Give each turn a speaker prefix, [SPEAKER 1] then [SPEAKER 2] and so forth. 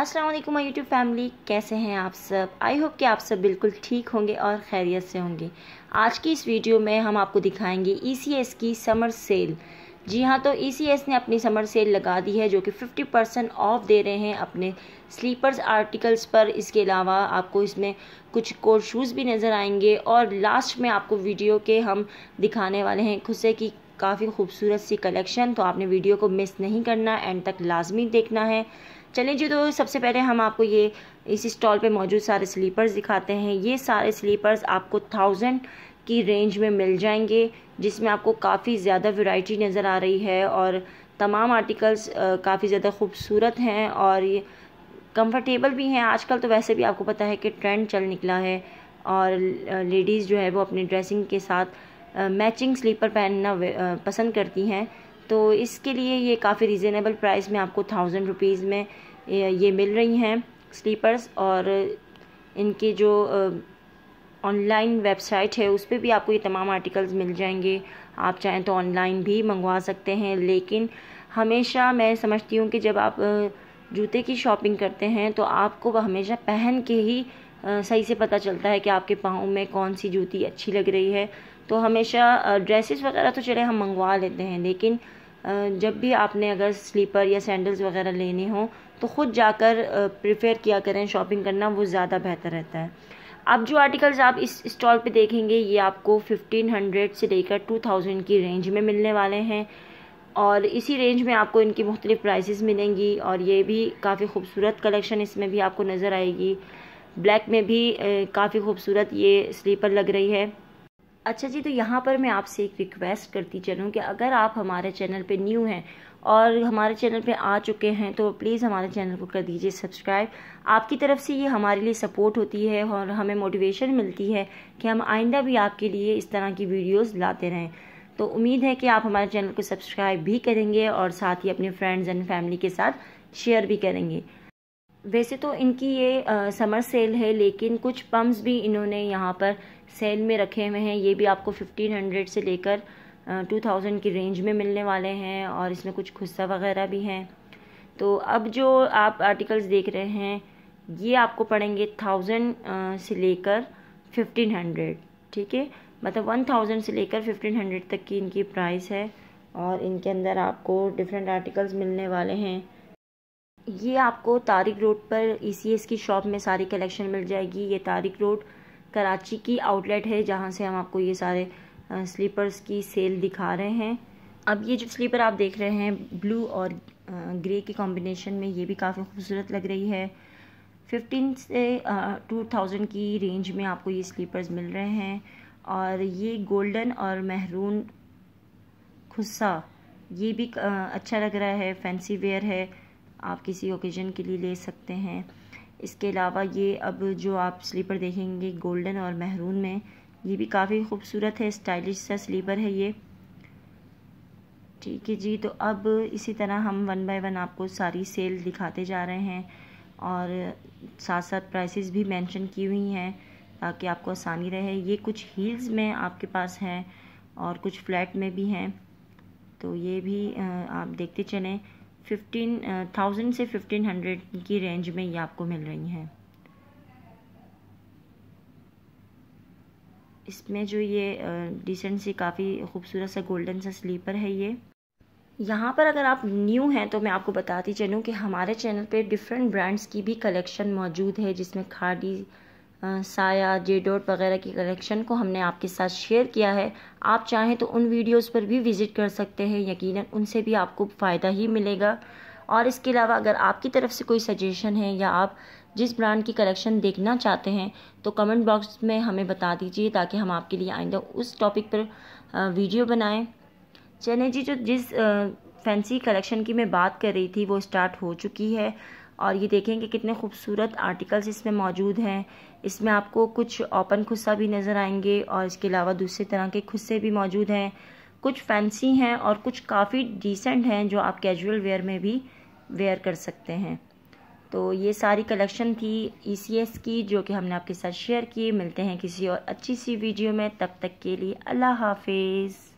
[SPEAKER 1] अस्सलाम वालेकुम my YouTube family कैसे हैं आप सब आई होप कि आप सब बिल्कुल ठीक होंगे और खैरियत से होंगे आज की इस वीडियो में हम आपको दिखाएंगे ई e की समर सेल जी हाँ तो ई e ने अपनी समर सेल लगा दी है जो कि 50 परसेंट ऑफ दे रहे हैं अपने स्लीपर्स आर्टिकल्स पर इसके अलावा आपको इसमें कुछ कोर शूज़ भी नज़र आएंगे और लास्ट में आपको वीडियो के हम दिखाने वाले हैं खुद से कि काफ़ी खूबसूरत सी कलेक्शन तो आपने वीडियो को मिस नहीं करना एंड तक लाजमी देखना है चलें जी तो सबसे पहले हम आपको ये इस स्टॉल पे मौजूद सारे स्लीपर्स दिखाते हैं ये सारे स्लीपर्स आपको थाउजेंड की रेंज में मिल जाएंगे जिसमें आपको काफ़ी ज़्यादा वैरायटी नज़र आ रही है और तमाम आर्टिकल्स काफ़ी ज़्यादा खूबसूरत हैं और ये कम्फर्टेबल भी हैं आजकल तो वैसे भी आपको पता है कि ट्रेंड चल निकला है और लेडीज़ जो है वो अपनी ड्रेसिंग के साथ मैचिंग स्लीपर पहनना पसंद करती हैं तो इसके लिए ये काफ़ी रिजनेबल प्राइस में आपको थाउजेंड रुपीज़ में ये मिल रही हैं स्लीपर्स और इनके जो ऑनलाइन वेबसाइट है उस पर भी आपको ये तमाम आर्टिकल्स मिल जाएंगे आप चाहें तो ऑनलाइन भी मंगवा सकते हैं लेकिन हमेशा मैं समझती हूँ कि जब आप जूते की शॉपिंग करते हैं तो आपको वह हमेशा पहन के ही सही से पता चलता है कि आपके पाँव में कौन सी जूती अच्छी लग रही है तो हमेशा ड्रेसेस वगैरह तो चले हम मंगवा लेते हैं लेकिन जब भी आपने अगर स्लीपर या सैंडल्स वगैरह लेने हों तो ख़ुद जाकर प्रिफेयर किया करें शॉपिंग करना वो ज़्यादा बेहतर रहता है अब जो आर्टिकल्स आप इस स्टॉल पे देखेंगे ये आपको 1500 से लेकर 2000 की रेंज में मिलने वाले हैं और इसी रेंज में आपको इनकी मुख्तलिफ़ प्राइसेस मिलेंगी और ये भी काफ़ी खूबसूरत कलेक्शन इसमें भी आपको नज़र आएगी ब्लैक में भी काफ़ी खूबसूरत ये स्लीपर लग रही है अच्छा जी तो यहाँ पर मैं आपसे एक रिक्वेस्ट करती चलूँ कि अगर आप हमारे चैनल पे न्यू हैं और हमारे चैनल पे आ चुके हैं तो प्लीज़ हमारे चैनल को कर दीजिए सब्सक्राइब आपकी तरफ से ये हमारे लिए सपोर्ट होती है और हमें मोटिवेशन मिलती है कि हम आइंदा भी आपके लिए इस तरह की वीडियोज लाते रहें तो उम्मीद है कि आप हमारे चैनल को सब्सक्राइब भी करेंगे और साथ ही अपने फ्रेंड्स एंड फैमिली के साथ शेयर भी करेंगे वैसे तो इनकी ये आ, समर सेल है लेकिन कुछ पम्प्स भी इन्होंने यहाँ पर सेल में रखे हुए हैं ये भी आपको 1500 से लेकर टू 2000 की रेंज में मिलने वाले हैं और इसमें कुछ खुस्सा वगैरह भी हैं तो अब जो आप आर्टिकल्स देख रहे हैं ये आपको पड़ेंगे थाउजेंड से लेकर 1500 ठीक है मतलब 1000 से लेकर 1500 तक की इनकी प्राइस है और इनके अंदर आपको डिफरेंट आर्टिकल्स मिलने वाले हैं ये आपको तारिक रोड पर ई सी एस की शॉप में सारी कलेक्शन मिल जाएगी ये तारिक रोड कराची की आउटलेट है जहाँ से हम आपको ये सारे स्लीपर्स की सेल दिखा रहे हैं अब ये जो स्लीपर आप देख रहे हैं ब्लू और ग्रे के कॉम्बिनेशन में ये भी काफ़ी खूबसूरत लग रही है फिफ्टीन से टू थाउजेंड की रेंज में आपको ये स्लीपर्स मिल रहे हैं और ये गोल्डन और महरून खुस्सा ये भी अच्छा लग रहा है फैंसी वेयर है आप किसी ओकेजन के लिए ले सकते हैं इसके अलावा ये अब जो आप स्लीपर देखेंगे गोल्डन और महरून में ये भी काफ़ी खूबसूरत है स्टाइलिश सा स्लीपर है ये ठीक है जी तो अब इसी तरह हम वन बाय वन आपको सारी सेल दिखाते जा रहे हैं और साथ साथ प्राइसेस भी मेंशन की हुई हैं ताकि आपको आसानी रहे ये कुछ हील्स में आपके पास हैं और कुछ फ्लैट में भी हैं तो ये भी आप देखते चलें फिफ्टीन थाउजेंड uh, से फिफ्टीन हंड्रेड की रेंज में ये आपको मिल रही हैं इसमें जो ये डिसेंट uh, सी काफ़ी खूबसूरत सा गोल्डन सा स्लीपर है ये यहाँ पर अगर आप न्यू हैं तो मैं आपको बताती चलूँ कि हमारे चैनल पे डिफरेंट ब्रांड्स की भी कलेक्शन मौजूद है जिसमें खादी साया जे डॉट वगैरह की कलेक्शन को हमने आपके साथ शेयर किया है आप चाहें तो उन वीडियोस पर भी विज़िट कर सकते हैं यकीनन उनसे भी आपको फ़ायदा ही मिलेगा और इसके अलावा अगर आपकी तरफ से कोई सजेशन है या आप जिस ब्रांड की कलेक्शन देखना चाहते हैं तो कमेंट बॉक्स में हमें बता दीजिए ताकि हम आपके लिए आइंदा उस टॉपिक पर वीडियो बनाएं चले जी जो जिस फैंसी कलेक्शन की मैं बात कर रही थी वो स्टार्ट हो चुकी है और ये देखें कि कितने खूबसूरत आर्टिकल्स इसमें मौजूद हैं इसमें आपको कुछ ओपन खुस्सा भी नज़र आएंगे और इसके अलावा दूसरे तरह के खुस्से भी मौजूद हैं कुछ फैंसी हैं और कुछ काफ़ी डिसेंट हैं जो आप कैजुअल वेयर में भी वेयर कर सकते हैं तो ये सारी कलेक्शन थी ई e की जो कि हमने आपके साथ शेयर की मिलते हैं किसी और अच्छी सी वीडियो में तब तक के लिए अल्लाह हाफिज़